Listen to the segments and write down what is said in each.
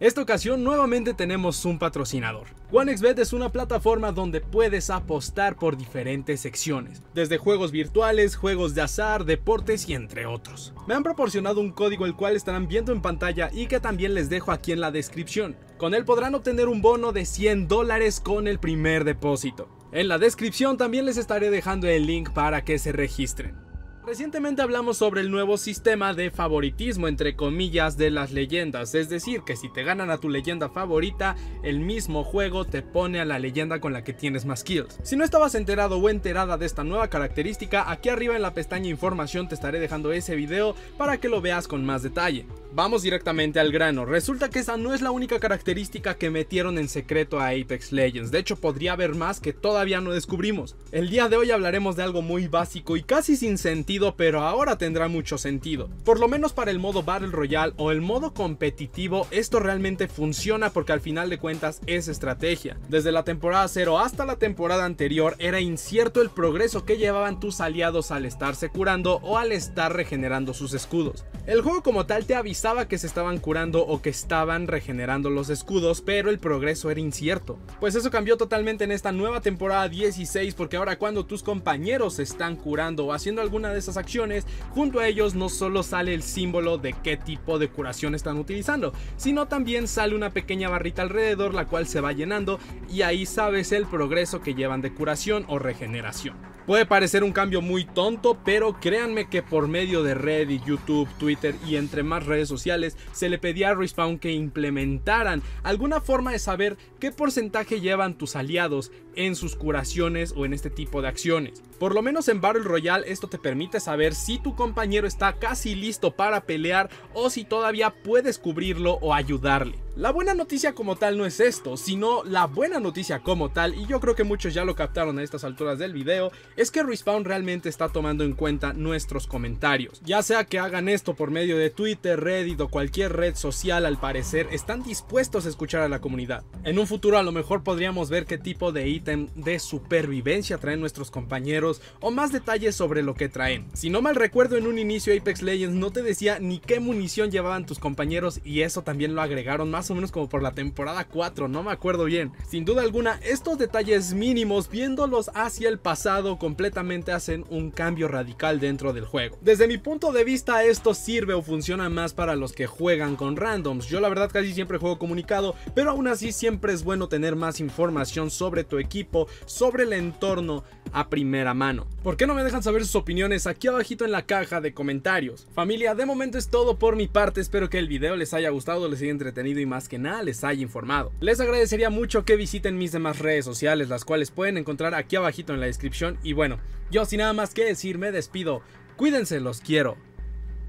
Esta ocasión nuevamente tenemos un patrocinador. OneXBet es una plataforma donde puedes apostar por diferentes secciones, desde juegos virtuales, juegos de azar, deportes y entre otros. Me han proporcionado un código el cual estarán viendo en pantalla y que también les dejo aquí en la descripción. Con él podrán obtener un bono de 100 dólares con el primer depósito. En la descripción también les estaré dejando el link para que se registren. Recientemente hablamos sobre el nuevo sistema de favoritismo entre comillas de las leyendas, es decir, que si te ganan a tu leyenda favorita, el mismo juego te pone a la leyenda con la que tienes más kills. Si no estabas enterado o enterada de esta nueva característica, aquí arriba en la pestaña información te estaré dejando ese video para que lo veas con más detalle. Vamos directamente al grano. Resulta que esa no es la única característica que metieron en secreto a Apex Legends. De hecho, podría haber más que todavía no descubrimos. El día de hoy hablaremos de algo muy básico y casi sin sentido, pero ahora tendrá mucho sentido. Por lo menos para el modo Battle Royale o el modo competitivo, esto realmente funciona porque al final de cuentas es estrategia. Desde la temporada 0 hasta la temporada anterior era incierto el progreso que llevaban tus aliados al estarse curando o al estar regenerando sus escudos. El juego como tal te avisa pensaba que se estaban curando o que estaban regenerando los escudos, pero el progreso era incierto. Pues eso cambió totalmente en esta nueva temporada 16 porque ahora cuando tus compañeros se están curando o haciendo alguna de esas acciones, junto a ellos no solo sale el símbolo de qué tipo de curación están utilizando, sino también sale una pequeña barrita alrededor la cual se va llenando y ahí sabes el progreso que llevan de curación o regeneración. Puede parecer un cambio muy tonto, pero créanme que por medio de Reddit, YouTube, Twitter y entre más redes sociales se le pedía a Respawn que implementaran alguna forma de saber qué porcentaje llevan tus aliados en sus curaciones o en este tipo de acciones. Por lo menos en Battle Royale esto te permite saber si tu compañero está casi listo para pelear o si todavía puedes cubrirlo o ayudarle. La buena noticia como tal no es esto, sino la buena noticia como tal, y yo creo que muchos ya lo captaron a estas alturas del video, es que Respawn realmente está tomando en cuenta nuestros comentarios. Ya sea que hagan esto por medio de Twitter, Reddit o cualquier red social, al parecer están dispuestos a escuchar a la comunidad. En un futuro a lo mejor podríamos ver qué tipo de ítem de supervivencia traen nuestros compañeros o más detalles sobre lo que traen. Si no mal recuerdo en un inicio Apex Legends no te decía ni qué munición llevaban tus compañeros y eso también lo agregaron más menos como por la temporada 4, no me acuerdo bien. Sin duda alguna, estos detalles mínimos, viéndolos hacia el pasado, completamente hacen un cambio radical dentro del juego. Desde mi punto de vista, esto sirve o funciona más para los que juegan con randoms. Yo la verdad casi siempre juego comunicado, pero aún así siempre es bueno tener más información sobre tu equipo, sobre el entorno a primera mano. ¿Por qué no me dejan saber sus opiniones aquí abajito en la caja de comentarios? Familia, de momento es todo por mi parte, espero que el video les haya gustado, les haya entretenido y más que nada les haya informado. Les agradecería mucho que visiten mis demás redes sociales, las cuales pueden encontrar aquí abajito en la descripción. Y bueno, yo sin nada más que decir me despido. Cuídense, los quiero.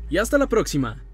Y hasta la próxima.